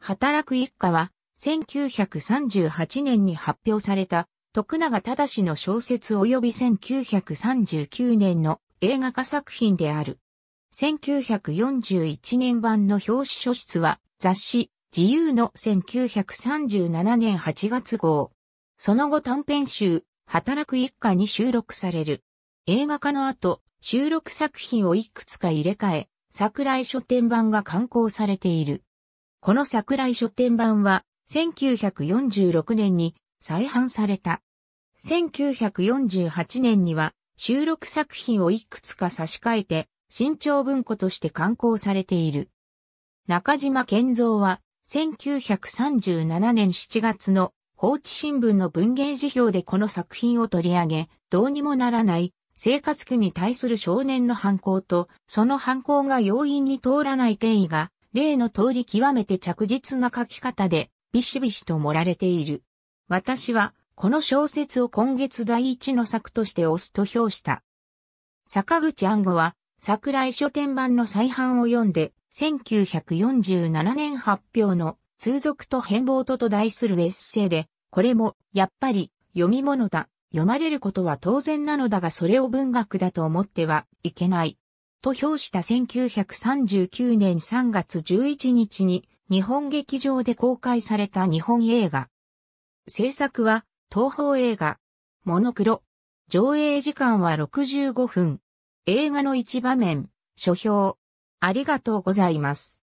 働く一家は、1938年に発表された、徳永正の小説及び1939年の映画化作品である。1941年版の表紙書室は、雑誌、自由の1937年8月号。その後短編集、働く一家に収録される。映画化の後、収録作品をいくつか入れ替え、桜井書店版が刊行されている。この桜井書店版は、1946年に再販された。1948年には収録作品をいくつか差し替えて新潮文庫として刊行されている。中島健三は1937年7月の放置新聞の文芸辞表でこの作品を取り上げ、どうにもならない生活苦に対する少年の反抗と、その反抗が容易に通らない定義が例の通り極めて着実な書き方で、ビシビシと盛られている。私は、この小説を今月第一の作として押すと評した。坂口安吾は、桜井書店版の再版を読んで、1947年発表の通俗と変貌とと題するエッセイで、これも、やっぱり、読み物だ、読まれることは当然なのだがそれを文学だと思ってはいけない。と評した1939年3月11日に日本劇場で公開された日本映画。制作は東宝映画、モノクロ。上映時間は65分。映画の一場面、書評。ありがとうございます。